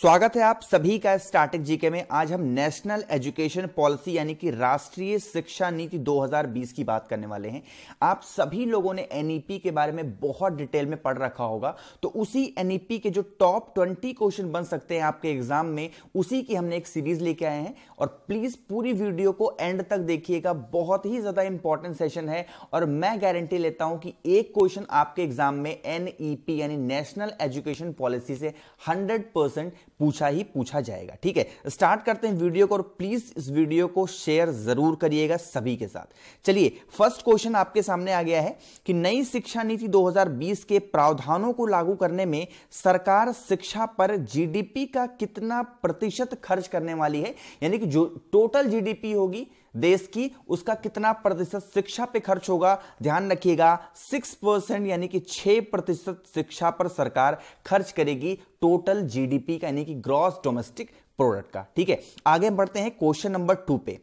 स्वागत है आप सभी का स्टार्टिक जीके में आज हम नेशनल एजुकेशन पॉलिसी यानी कि राष्ट्रीय शिक्षा नीति 2020 की बात करने वाले हैं आप सभी लोगों ने एनईपी e के बारे में बहुत डिटेल में पढ़ रखा होगा तो उसी एनईपी e के जो टॉप 20 क्वेश्चन बन सकते हैं आपके एग्जाम में उसी की हमने एक सीरीज लेके आए हैं और प्लीज पूरी वीडियो को एंड तक देखिएगा बहुत ही ज्यादा इंपॉर्टेंट सेशन है और मैं गारंटी लेता हूं कि एक क्वेश्चन आपके एग्जाम में एनईपी e यानी नेशनल एजुकेशन पॉलिसी से हंड्रेड पूछा ही पूछा जाएगा ठीक है स्टार्ट करते हैं वीडियो को और प्लीज इस वीडियो को शेयर जरूर करिएगा सभी के साथ चलिए फर्स्ट क्वेश्चन आपके सामने आ गया है कि नई शिक्षा नीति 2020 के प्रावधानों को लागू करने में सरकार शिक्षा पर जीडीपी का कितना प्रतिशत खर्च करने वाली है यानी कि जो टोटल जीडीपी होगी देश की उसका कितना प्रतिशत शिक्षा पे खर्च होगा ध्यान रखिएगा सिक्स परसेंट यानी कि छह प्रतिशत शिक्षा पर सरकार खर्च करेगी टोटल जीडीपी का यानी कि ग्रॉस डोमेस्टिक प्रोडक्ट का ठीक है आगे बढ़ते हैं क्वेश्चन नंबर टू पे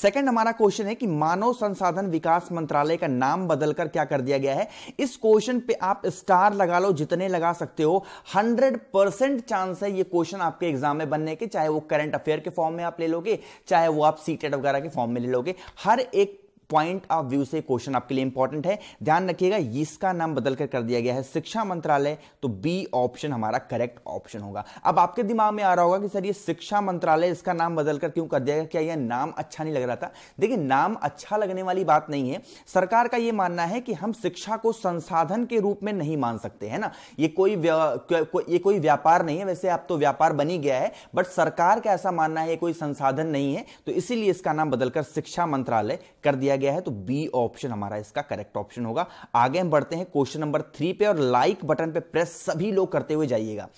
सेकंड हमारा क्वेश्चन है कि मानव संसाधन विकास मंत्रालय का नाम बदलकर क्या कर दिया गया है इस क्वेश्चन पे आप स्टार लगा लो जितने लगा सकते हो 100 परसेंट चांस है ये क्वेश्चन आपके एग्जाम में बनने के चाहे वो करंट अफेयर के फॉर्म में आप ले लोगे चाहे वो आप सीटेट e वगैरह के फॉर्म में ले लोगे हर एक पॉइंट ऑफ व्यू से क्वेश्चन आपके लिए इंपॉर्टेंट है ध्यान रखिएगा इसका नाम बदलकर कर दिया गया है शिक्षा मंत्रालय तो बी ऑप्शन हमारा करेक्ट ऑप्शन होगा अब आपके दिमाग में आ रहा होगा कि सर ये शिक्षा मंत्रालय इसका नाम बदलकर क्यों कर दिया गया क्या यह नाम अच्छा नहीं लग रहा था देखिए नाम अच्छा लगने वाली बात नहीं है सरकार का यह मानना है कि हम शिक्षा को संसाधन के रूप में नहीं मान सकते है ना ये कोई ये कोई व्यापार नहीं है वैसे अब तो व्यापार बनी गया है बट सरकार का ऐसा मानना है कोई संसाधन नहीं है तो इसीलिए इसका नाम बदलकर शिक्षा मंत्रालय कर दिया गया गया है तो बी ऑप्शन हमारा इसका करेक्ट ऑप्शन होगा आगे हम बढ़ते हैं क्वेश्चन नंबर थ्री पे और लाइक बटन पे प्रेस सभी लोग करते हुए जाइएगा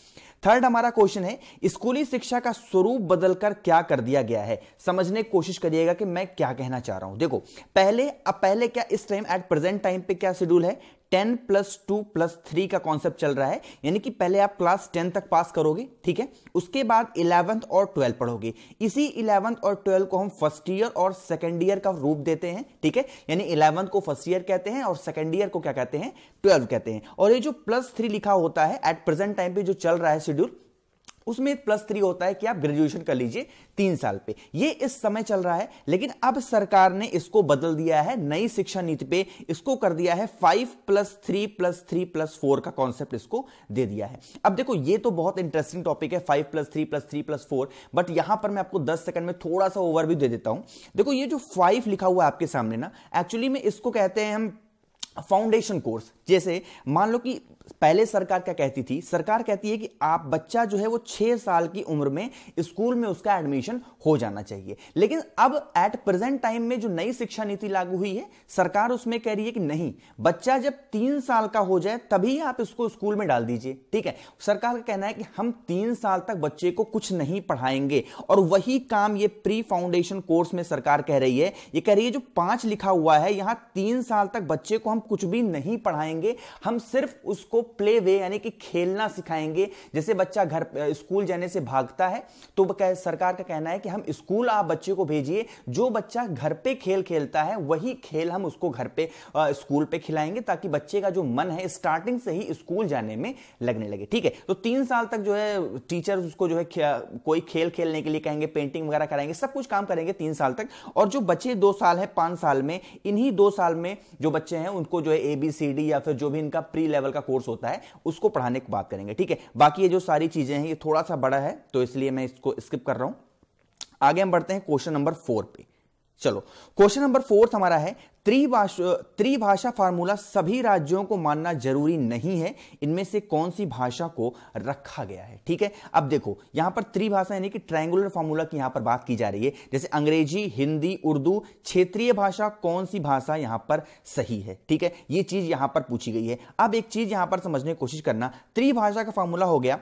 थर्ड हमारा क्वेश्चन है स्कूली शिक्षा का स्वरूप बदलकर क्या कर दिया गया है समझने की कोशिश करिएगा कि मैं क्या कहना चाह रहा हूं देखो पहले अब पहले क्या इस टाइम एट प्रेजेंट टाइम पे क्या शेड्यूल है ten plus two plus three का कॉन्सेप्ट चल रहा है यानी कि पहले आप क्लास टेन तक पास करोगे ठीक है उसके बाद इलेवंथ और ट्वेल्थ पढ़ोगे इसी इलेवंथ और ट्वेल्थ को हम फर्स्ट ईयर और सेकेंड ईयर का रूप देते हैं ठीक है यानी इलेवंथ को फर्स्ट ईयर कहते हैं और सेकेंड ईयर को क्या कहते हैं ट्वेल्व कहते हैं और ये जो प्लस थ्री लिखा होता है एट प्रेजेंट टाइम पे जो चल रहा है शेड्यूल उसमें प्लस थ्री होता है कि आप ग्रेजुएशन कर लीजिए तीन साल पे ये इस समय चल रहा है लेकिन अब सरकार ने इसको बदल दिया है नई शिक्षा नीति पे इसको कर दिया है five plus three plus three plus four का कॉन्सेप्ट इसको दे दिया है अब देखो ये तो बहुत इंटरेस्टिंग टॉपिक है five plus three plus three plus four but यहां पर मैं आपको दस सेकंड में थोड़ा सा ओवरव्यू दे देता हूं देखो ये जो फाइव लिखा हुआ है आपके सामने ना एक्चुअली में इसको कहते हैं हम फाउंडेशन कोर्स जैसे मान लो कि पहले सरकार क्या कहती थी सरकार कहती है कि आप बच्चा जो है वो छह साल की उम्र में स्कूल में उसका एडमिशन हो जाना चाहिए लेकिन अब एट प्रेजेंट टाइम में जो नई शिक्षा नीति लागू हुई है सरकार उसमें कह रही है कि नहीं बच्चा जब तीन साल का हो जाए तभी आप इसको स्कूल में डाल दीजिए ठीक है सरकार का कहना है कि हम तीन साल तक बच्चे को कुछ नहीं पढ़ाएंगे और वही काम ये प्री फाउंडेशन कोर्स में सरकार कह रही है ये कह रही है जो पांच लिखा हुआ है यहां तीन साल तक बच्चे को हम कुछ भी नहीं पढ़ाएंगे हम सिर्फ उसको उसको प्ले वे यानी कि खेलना सिखाएंगे जैसे बच्चा घर स्कूल जाने से भागता है तो सरकार का कहना है कि हम स्कूल आप बच्चे को भेजिए जो बच्चा घर पे खेल खेलता है वही खेल हम उसको घर पे स्कूल पे खिलाएंगे ताकि बच्चे का जो मन है स्टार्टिंग से ही स्कूल जाने में लगने लगे ठीक है तो तीन साल तक जो है टीचर उसको जो है कोई खेल खेलने के लिए कहेंगे पेंटिंग वगैरह कराएंगे सब कुछ काम करेंगे तीन साल तक और जो बच्चे दो साल है पांच साल में इन्हीं दो साल में जो बच्चे हैं उनको जो है एबीसीडी या फिर जो भी इनका प्री लेवल का कोर्स कोर्स होता है उसको पढ़ाने की बात करेंगे ठीक है बाकी ये जो सारी चीजें हैं ये थोड़ा सा बड़ा है तो इसलिए मैं इसको स्किप कर रहा हूं आगे हम बढ़ते हैं क्वेश्चन नंबर फोर पे चलो क्वेश्चन नंबर फोर्थ हमारा है त्रिभाषा फार्मूला सभी राज्यों को मानना जरूरी नहीं है इनमें से कौन सी भाषा को रखा गया है ठीक है अब देखो यहां पर त्रिभाषा यानी कि ट्रायंगुलर फार्मूला की यहां पर बात की जा रही है जैसे अंग्रेजी हिंदी उर्दू क्षेत्रीय भाषा कौन सी भाषा यहां पर सही है ठीक है ये चीज यहां पर पूछी गई है अब एक चीज यहां पर समझने की कोशिश करना त्रिभाषा का फार्मूला हो गया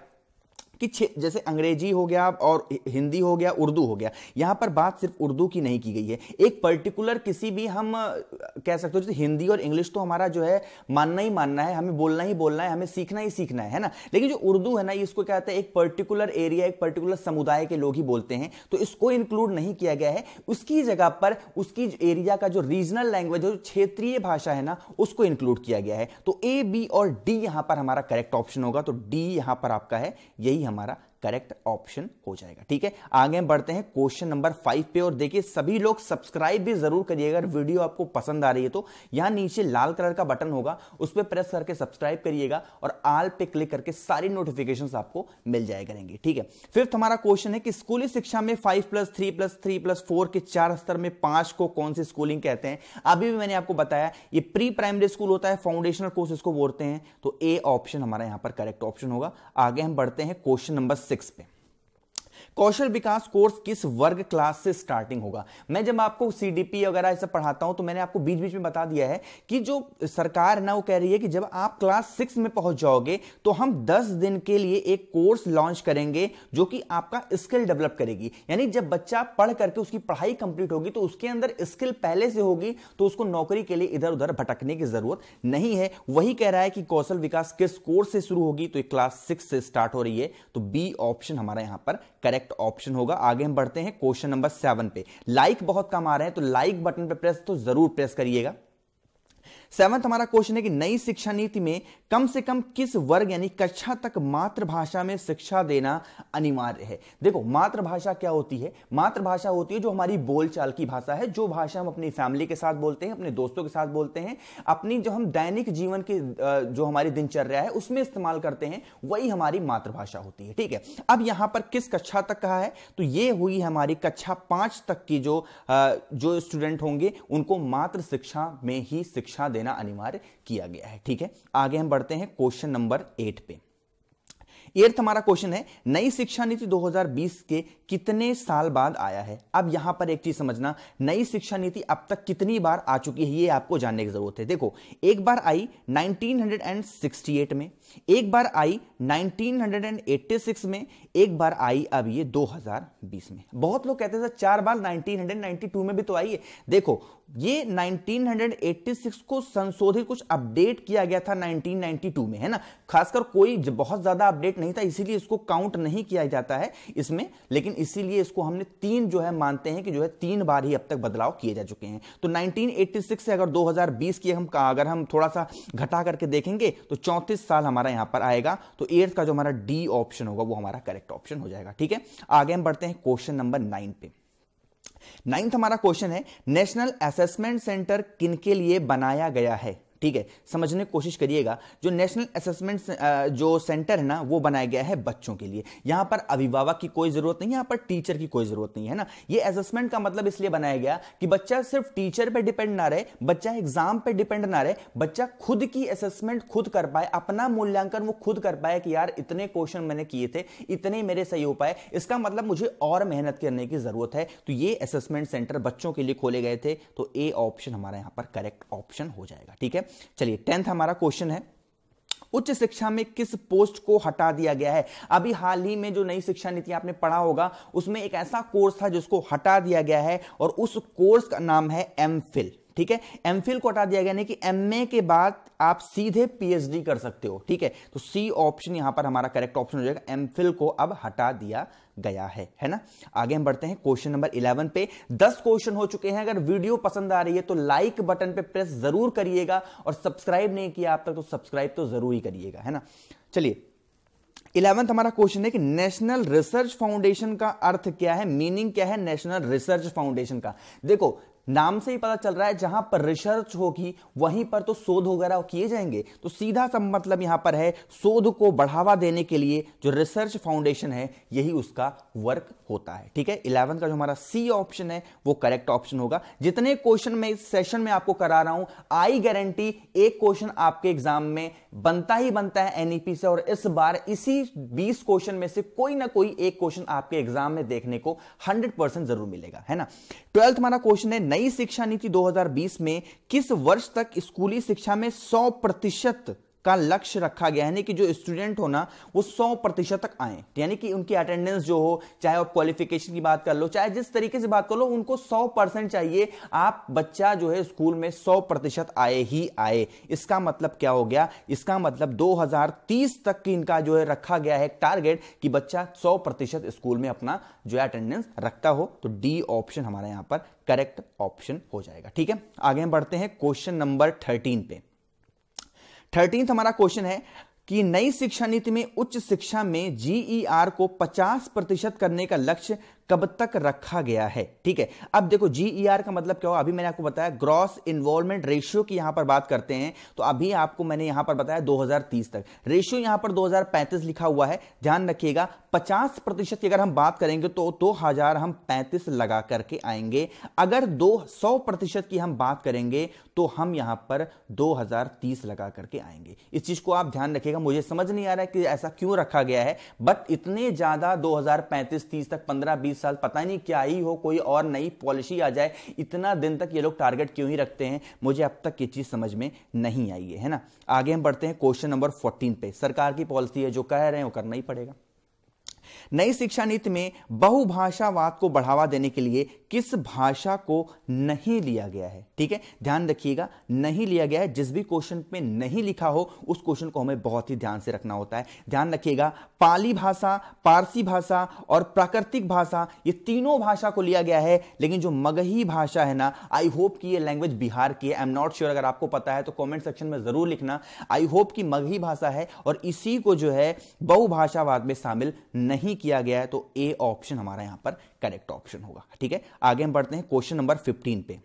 कि जैसे अंग्रेजी हो गया और हिंदी हो गया उर्दू हो गया यहां पर बात सिर्फ उर्दू की नहीं की गई है एक पर्टिकुलर किसी भी हम कह सकते हो जैसे हिंदी और इंग्लिश तो हमारा जो है मानना ही मानना है हमें बोलना ही बोलना है हमें सीखना ही सीखना है, ना लेकिन जो उर्दू है ना इसको क्या कहते हैं एक पर्टिकुलर एरिया एक पर्टिकुलर समुदाय के लोग ही बोलते हैं तो इसको इंक्लूड नहीं किया गया है उसकी जगह पर उसकी एरिया का जो रीजनल लैंग्वेज है क्षेत्रीय भाषा है ना उसको इंक्लूड किया गया है तो ए बी और डी यहां पर हमारा करेक्ट ऑप्शन होगा तो डी यहां पर आपका है यही हम हमारा करेक्ट ऑप्शन हो जाएगा ठीक है आगे हम बढ़ते हैं क्वेश्चन नंबर फाइव पे और देखिए सभी लोग सब्सक्राइब भी जरूर करिएगा अगर वीडियो आपको पसंद आ रही है तो यहां नीचे लाल कलर का बटन होगा उस पर प्रेस करके सब्सक्राइब करिएगा और आल पे क्लिक करके सारी नोटिफिकेशन आपको मिल जाए करेंगे ठीक है फिफ्थ हमारा क्वेश्चन है कि स्कूली शिक्षा में five plus three plus three plus four के चार स्तर में पांच को कौन सी स्कूलिंग कहते हैं अभी भी मैंने आपको बताया ये प्री प्राइमरी स्कूल होता है फाउंडेशनल कोर्स इसको बोलते हैं तो ए ऑप्शन हमारा यहां पर करेक्ट ऑप्शन होगा आगे हम बढ़ते हैं क्वेश्चन नंबर 6p. कौशल विकास कोर्स किस वर्ग क्लास से स्टार्टिंग होगा मैं जब आपको सीडीपी वगैरह सब पढ़ाता हूं तो मैंने आपको बीच बीच में बता दिया है कि जो सरकार ना वो कह रही है कि जब आप क्लास सिक्स में पहुंच जाओगे तो हम दस दिन के लिए एक कोर्स लॉन्च करेंगे जो कि आपका स्किल डेवलप करेगी यानी जब बच्चा पढ़ करके उसकी पढ़ाई कंप्लीट होगी तो उसके अंदर स्किल पहले से होगी तो उसको नौकरी के लिए इधर उधर भटकने की जरूरत नहीं है वही कह रहा है कि कौशल विकास किस कोर्स से शुरू होगी तो क्लास सिक्स से स्टार्ट हो रही है तो बी ऑप्शन हमारा यहां पर करेक्ट करेक्ट ऑप्शन होगा आगे हम बढ़ते हैं क्वेश्चन नंबर सेवन पे लाइक like बहुत कम आ रहे हैं तो लाइक like बटन पर प्रेस तो जरूर प्रेस करिएगा सेवंथ हमारा क्वेश्चन है कि नई शिक्षा नीति में कम से कम किस वर्ग यानी कक्षा तक मातृभाषा में शिक्षा देना अनिवार्य है देखो मातृभाषा क्या होती है मातृभाषा होती है जो हमारी बोलचाल की भाषा है जो भाषा हम अपनी फैमिली के साथ बोलते हैं अपने दोस्तों के साथ बोलते हैं अपनी जो हम दैनिक जीवन की जो हमारी दिनचर्या है उसमें इस्तेमाल करते हैं वही हमारी मातृभाषा होती है ठीक है अब यहां पर किस कक्षा तक कहा है तो ये हुई हमारी कक्षा पांच तक की जो जो स्टूडेंट होंगे उनको मातृ शिक्षा में ही शिक्षा देना देना अनिवार्य किया गया है ठीक है आगे हम बढ़ते हैं क्वेश्चन नंबर एट पे एर्थ हमारा क्वेश्चन है नई शिक्षा नीति 2020 के कितने साल बाद आया है अब यहां पर एक चीज समझना नई शिक्षा नीति अब तक कितनी बार आ चुकी है ये आपको जानने की जरूरत है देखो एक बार आई 1968 में एक बार आई 1986 में एक बार आई अब ये 2020 में बहुत लोग कहते थे चार बार 1992 में भी तो आई है देखो ये 1986 को संशोधित कुछ अपडेट किया गया था 1992 में है ना खासकर कोई बहुत ज्यादा अपडेट नहीं था इसीलिए इसको काउंट नहीं किया जाता है इसमें लेकिन इसीलिए इसको हमने तीन जो है मानते हैं कि जो है तीन बार ही अब तक बदलाव किए जा चुके हैं तो 1986 से अगर 2020 की हम अगर हम थोड़ा सा घटा करके देखेंगे तो चौंतीस साल हमारा यहां पर आएगा तो एट्थ का जो हमारा डी ऑप्शन होगा वो हमारा करेक्ट ऑप्शन हो जाएगा ठीक है आगे हम बढ़ते हैं क्वेश्चन नंबर नाइन पे नाइन्थ हमारा क्वेश्चन है नेशनल असेसमेंट सेंटर किनके लिए बनाया गया है ठीक है समझने की कोशिश करिएगा जो नेशनल असेसमेंट जो सेंटर है ना वो बनाया गया है बच्चों के लिए यहां पर अभिभावक की कोई जरूरत नहीं यहां पर टीचर की कोई जरूरत नहीं है ना ये असेसमेंट का मतलब इसलिए बनाया गया कि बच्चा सिर्फ टीचर पर डिपेंड ना रहे बच्चा एग्जाम पर डिपेंड ना रहे बच्चा खुद की असेसमेंट खुद कर पाए अपना मूल्यांकन वो खुद कर पाए कि यार इतने क्वेश्चन मैंने किए थे इतने मेरे सही हो पाए इसका मतलब मुझे और मेहनत करने की जरूरत है तो ये असेसमेंट सेंटर बच्चों के लिए खोले गए थे तो ए ऑप्शन हमारा यहां पर करेक्ट ऑप्शन हो जाएगा ठीक है चलिए टेंथ हमारा क्वेश्चन है उच्च शिक्षा में किस पोस्ट को हटा दिया गया है अभी हाल ही में जो नई शिक्षा नीति आपने पढ़ा होगा उसमें एक ऐसा कोर्स था जिसको हटा दिया गया है और उस कोर्स का नाम है एम फिल ठीक है एम को हटा दिया गया यानी कि एम के बाद आप सीधे पीएचडी कर सकते हो ठीक है तो सी ऑप्शन यहां पर हमारा करेक्ट ऑप्शन हो जाएगा एम को अब हटा दिया गया है है ना आगे हम बढ़ते हैं क्वेश्चन नंबर 11 पे 10 क्वेश्चन हो चुके हैं अगर वीडियो पसंद आ रही है तो लाइक बटन पे प्रेस जरूर करिएगा और सब्सक्राइब नहीं किया आप तक तो सब्सक्राइब तो जरूर ही करिएगा है ना चलिए इलेवंथ हमारा क्वेश्चन है कि नेशनल रिसर्च फाउंडेशन का अर्थ क्या है मीनिंग क्या है नेशनल रिसर्च फाउंडेशन का देखो नाम से ही पता चल रहा है जहां पर रिसर्च होगी वहीं पर तो शोध वगैरह किए जाएंगे तो सीधा सा मतलब यहां पर है शोध को बढ़ावा देने के लिए जो रिसर्च फाउंडेशन है यही उसका वर्क होता है ठीक है इलेवन का जो हमारा सी ऑप्शन है वो करेक्ट ऑप्शन होगा जितने क्वेश्चन मैं इस सेशन में आपको करा रहा हूं आई गारंटी एक क्वेश्चन आपके एग्जाम में बनता ही बनता है एनईपी e से और इस बार इसी बीस क्वेश्चन में से कोई ना कोई एक क्वेश्चन आपके एग्जाम में देखने को हंड्रेड जरूर मिलेगा है ना ट्वेल्थ हमारा क्वेश्चन है नई शिक्षा नीति 2020 में किस वर्ष तक स्कूली शिक्षा में 100 प्रतिशत का लक्ष्य रखा गया है कि जो स्टूडेंट हो ना वो सौ प्रतिशत तक आए तो यानी कि उनकी अटेंडेंस जो हो चाहे आप क्वालिफिकेशन की बात कर लो चाहे जिस तरीके से बात कर लो उनको सौ परसेंट चाहिए आप बच्चा जो है स्कूल में सौ प्रतिशत आए ही आए इसका मतलब क्या हो गया इसका मतलब 2030 तक की इनका जो है रखा गया है टारगेट कि बच्चा सौ प्रतिशत स्कूल में अपना जो है अटेंडेंस रखता हो तो डी ऑप्शन हमारे यहां पर करेक्ट ऑप्शन हो जाएगा ठीक है आगे बढ़ते हैं क्वेश्चन नंबर थर्टीन पे थर्टींथ हमारा क्वेश्चन है कि नई शिक्षा नीति में उच्च शिक्षा में जीईआर e को 50 प्रतिशत करने का लक्ष्य कब तक रखा गया है ठीक है अब देखो जीईआर e का मतलब क्या हो अभी मैंने आपको बताया ग्रॉस इन्वॉल्वमेंट रेशियो की यहां पर बात करते हैं तो अभी आपको मैंने यहां पर बताया 2030 तक रेशियो यहां पर 2035 लिखा हुआ है ध्यान रखिएगा 50 प्रतिशत की अगर हम बात करेंगे तो दो हम पैंतीस लगा करके आएंगे अगर दो प्रतिशत की हम बात करेंगे तो हम यहां पर 2030 लगा करके आएंगे इस चीज को आप ध्यान रखिएगा मुझे समझ नहीं आ रहा है कि ऐसा क्यों रखा गया है बट इतने ज्यादा 2035 30 तक 15 20 साल पता नहीं क्या ही हो कोई और नई पॉलिसी आ जाए इतना दिन तक ये लोग टारगेट क्यों ही रखते हैं मुझे अब तक ये चीज़ समझ में नहीं आई है, ना आगे हम बढ़ते हैं क्वेश्चन नंबर फोर्टीन पे सरकार की पॉलिसी है जो कह रहे हैं वो करना ही पड़ेगा नई शिक्षा नीति में बहुभाषावाद को बढ़ावा देने के लिए किस भाषा को नहीं लिया गया है ठीक है ध्यान रखिएगा नहीं लिया गया है जिस भी क्वेश्चन में नहीं लिखा हो उस क्वेश्चन को हमें बहुत ही ध्यान से रखना होता है ध्यान रखिएगा पाली भाषा पारसी भाषा और प्राकृतिक भाषा ये तीनों भाषा को लिया गया है लेकिन जो मगही भाषा है ना आई होप कि ये लैंग्वेज बिहार की है आई एम नॉट श्योर अगर आपको पता है तो कॉमेंट सेक्शन में जरूर लिखना आई होप कि मगही भाषा है और इसी को जो है बहुभाषावाद में शामिल नहीं किया गया है तो ए ऑप्शन हमारा यहां पर करेक्ट ऑप्शन होगा ठीक है आगे हम बढ़ते हैं क्वेश्चन नंबर फिफ्टीन पे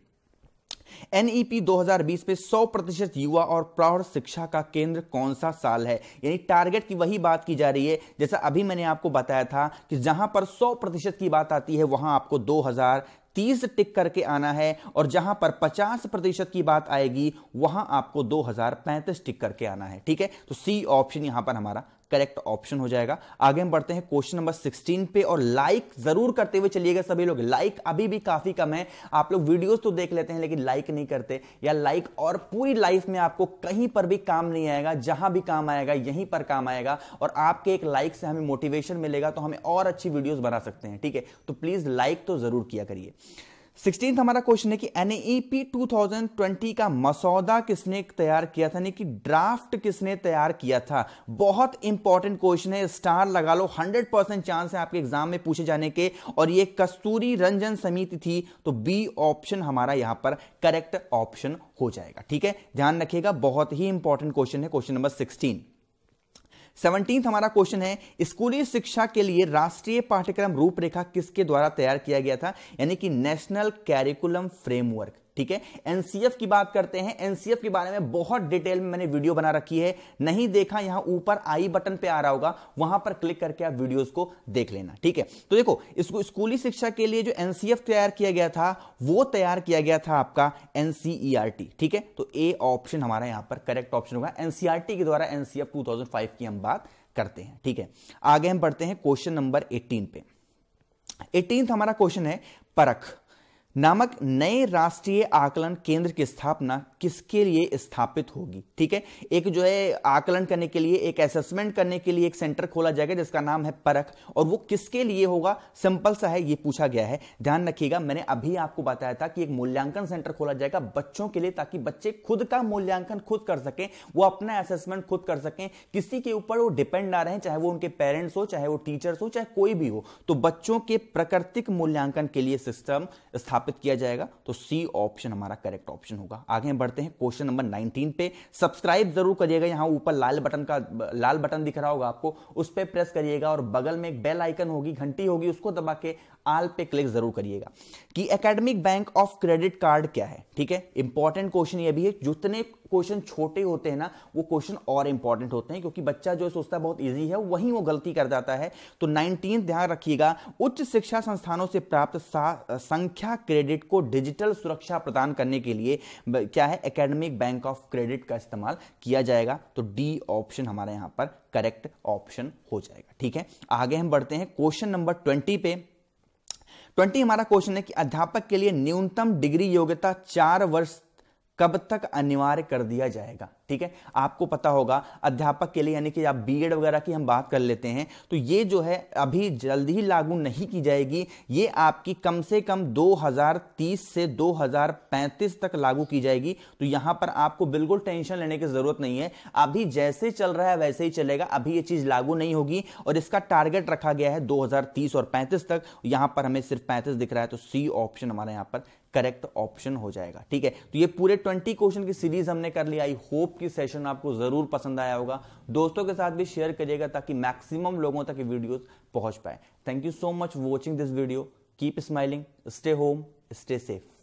एनईपी e 2020 पे 100 प्रतिशत युवा और प्रौढ़ शिक्षा का केंद्र कौन सा साल है यानी टारगेट की वही बात की जा रही है जैसा अभी मैंने आपको बताया था कि जहां पर 100 प्रतिशत की बात आती है वहां आपको 2030 टिक करके आना है और जहां पर 50 प्रतिशत की बात आएगी वहां आपको 2035 टिक करके आना है ठीक है तो सी ऑप्शन यहां पर हमारा करेक्ट ऑप्शन हो जाएगा आगे हम बढ़ते हैं क्वेश्चन नंबर 16 पे और लाइक जरूर करते हुए चलिएगा सभी लोग लाइक अभी भी काफी कम है आप लोग वीडियोस तो देख लेते हैं लेकिन लाइक नहीं करते या लाइक और पूरी लाइफ में आपको कहीं पर भी काम नहीं आएगा जहां भी काम आएगा यहीं पर काम आएगा और आपके एक लाइक से हमें मोटिवेशन मिलेगा तो हमें और अच्छी वीडियोज बना सकते हैं ठीक है तो प्लीज लाइक तो जरूर किया करिए सिक्सटीन हमारा क्वेश्चन है कि एनईपी 2020 का मसौदा किसने तैयार किया था यानी कि ड्राफ्ट किसने तैयार किया था बहुत इंपॉर्टेंट क्वेश्चन है स्टार लगा लो 100 परसेंट चांस है आपके एग्जाम में पूछे जाने के और ये कस्तूरी रंजन समिति थी तो बी ऑप्शन हमारा यहां पर करेक्ट ऑप्शन हो जाएगा ठीक है ध्यान रखिएगा बहुत ही इंपॉर्टेंट क्वेश्चन है क्वेश्चन नंबर सिक्सटीन सेवनटीन हमारा क्वेश्चन है स्कूली शिक्षा के लिए राष्ट्रीय पाठ्यक्रम रूपरेखा किसके द्वारा तैयार किया गया था यानी कि नेशनल कैरिकुलम फ्रेमवर्क ठीक है एनसीएफ की बात करते हैं एनसीएफ के बारे में बहुत डिटेल में मैंने वीडियो बना रखी है नहीं देखा यहां ऊपर आई बटन पे आ रहा होगा वहां पर क्लिक करके आप वीडियोस को देख लेना ठीक है तो देखो इसको स्कूली शिक्षा के लिए जो एनसीएफ तैयार किया गया था वो तैयार किया गया था आपका एनसीईआरटी e ठीक है तो ए ऑप्शन हमारा यहां पर करेक्ट ऑप्शन होगा एनसीआरटी e के द्वारा एनसीएफ टू की हम बात करते हैं ठीक है आगे हम पढ़ते हैं क्वेश्चन नंबर एटीन पे एटीन हमारा क्वेश्चन है परख नामक नए राष्ट्रीय आकलन केंद्र की स्थापना किसके लिए स्थापित होगी ठीक है एक जो है आकलन करने के लिए एक असेसमेंट करने के लिए एक सेंटर खोला जाएगा जिसका नाम है परख और वो किसके लिए होगा सिंपल सा है ये पूछा गया है ध्यान रखिएगा मैंने अभी आपको बताया था कि एक मूल्यांकन सेंटर खोला जाएगा बच्चों के लिए ताकि बच्चे खुद का मूल्यांकन खुद कर सकें वो अपना असेसमेंट खुद कर सकें किसी के ऊपर वो डिपेंड ना रहे चाहे वो उनके पेरेंट्स हो चाहे वो टीचर्स हो चाहे कोई भी हो तो बच्चों के प्राकृतिक मूल्यांकन के लिए सिस्टम स्थापित किया जाएगा तो सी ऑप्शन हमारा करेक्ट ऑप्शन होगा आगे बढ़ बढ़ते हैं क्वेश्चन नंबर 19 पे सब्सक्राइब जरूर करिएगा यहाँ ऊपर लाल बटन का लाल बटन दिख रहा होगा आपको उस पर प्रेस करिएगा और बगल में एक बेल आइकन होगी घंटी होगी उसको दबा के आल पे क्लिक जरूर करिएगा कि academic bank of credit card क्या है ठीक है इंपॉर्टेंट क्वेश्चन ये भी है जितने क्वेश्चन छोटे होते हैं ना वो क्वेश्चन और इंपॉर्टेंट होते हैं क्योंकि बच्चा जो सोचता है बहुत ईजी है वहीं वो गलती कर जाता है तो नाइनटीन ध्यान रखिएगा उच्च शिक्षा संस्थानों से प्राप्त संख्या क्रेडिट को डिजिटल सुरक्षा प्रदान करने के लिए क्या है एकेडमिक बैंक ऑफ क्रेडिट का इस्तेमाल किया जाएगा तो डी ऑप्शन हमारे यहाँ पर करेक्ट ऑप्शन हो जाएगा ठीक है आगे हम बढ़ते हैं क्वेश्चन नंबर ट्वेंटी पे ट्वेंटी हमारा क्वेश्चन है कि अध्यापक के लिए न्यूनतम डिग्री योग्यता चार वर्ष कब तक अनिवार्य कर दिया जाएगा ठीक है आपको पता होगा अध्यापक के लिए यानी कि आप बीएड वगैरह की हम बात कर लेते हैं तो ये जो है अभी जल्द ही लागू नहीं की जाएगी ये आपकी कम से कम 2030 से 2035 तक लागू की जाएगी तो यहां पर आपको बिल्कुल टेंशन लेने की जरूरत नहीं है अभी जैसे चल रहा है वैसे ही चलेगा अभी ये चीज लागू नहीं होगी और इसका टारगेट रखा गया है दो और पैंतीस तक यहां पर हमें सिर्फ पैंतीस दिख रहा है तो सी ऑप्शन हमारे यहां पर करेक्ट ऑप्शन हो जाएगा ठीक है तो ये पूरे 20 क्वेश्चन की सीरीज हमने कर लिया आई होप कि सेशन आपको जरूर पसंद आया होगा दोस्तों के साथ भी शेयर करिएगा ताकि मैक्सिमम लोगों तक वीडियोस पहुंच पाए thank you so much watching this video keep smiling stay home stay safe